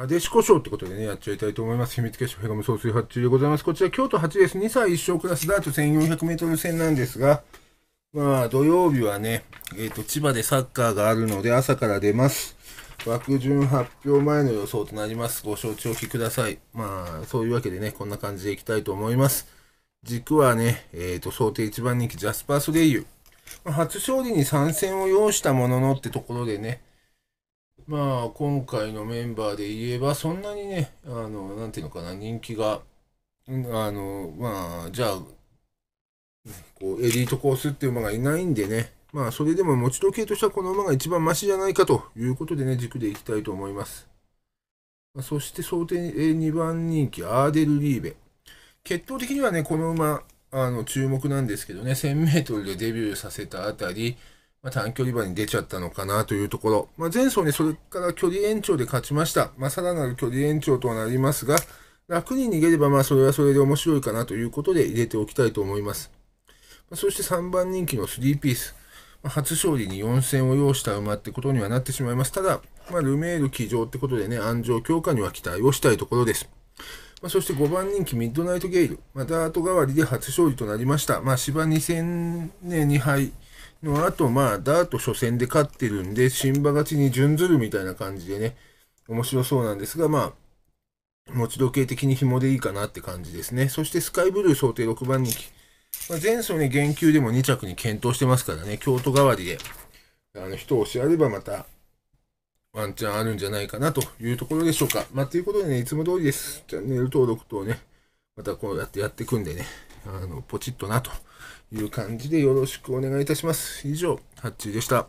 アデシコ賞ってことでね、やっちゃいたいと思います。秘密結社ヘガム総水発注でございます。こちら、京都8です。2歳1勝クラスダート1400メートル戦なんですが、まあ、土曜日はね、えっ、ー、と、千葉でサッカーがあるので、朝から出ます。枠順発表前の予想となります。ご承知おきください。まあ、そういうわけでね、こんな感じでいきたいと思います。軸はね、えっ、ー、と、想定1番人気、ジャスパー・スレイユ。ま初勝利に参戦を要したもののってところでね、まあ、今回のメンバーで言えば、そんなにね、あの、なんていうのかな、人気が、あの、まあ、じゃあ、こうエリートコースっていう馬がいないんでね、まあ、それでも持ち時計としてはこの馬が一番マシじゃないかということでね、軸でいきたいと思います。まあ、そして想定2番人気、アーデル・リーベ。決闘的にはね、この馬、あの注目なんですけどね、1000メートルでデビューさせたあたり、まあ、短距離場に出ちゃったのかなというところ。まあ、前走にそれから距離延長で勝ちました。まあ、さらなる距離延長とはなりますが、楽に逃げれば、まあ、それはそれで面白いかなということで入れておきたいと思います。まそして3番人気の3ピース。ま初勝利に4戦を要した馬ってことにはなってしまいます。ただ、まルメール騎乗ってことでね、安城強化には期待をしたいところです。まあ、そして5番人気ミッドナイトゲイル。まあ、ダート代わりで初勝利となりました。まあ、芝2戦ね、2敗あと、まあ、ダート初戦で勝ってるんで、新馬勝ちに準ずるみたいな感じでね、面白そうなんですが、まあ、持ち時計的に紐でいいかなって感じですね。そしてスカイブルー想定6番人気。まあ、前走ね、減給でも2着に検討してますからね、京都代わりで、あの、人押しあればまた、ワンチャンあるんじゃないかなというところでしょうか。まあ、ということでね、いつも通りです。チャンネル登録とね、またこうやってやっていくんでね、あの、ポチッとなという感じでよろしくお願いいたします。以上、ハッチーでした。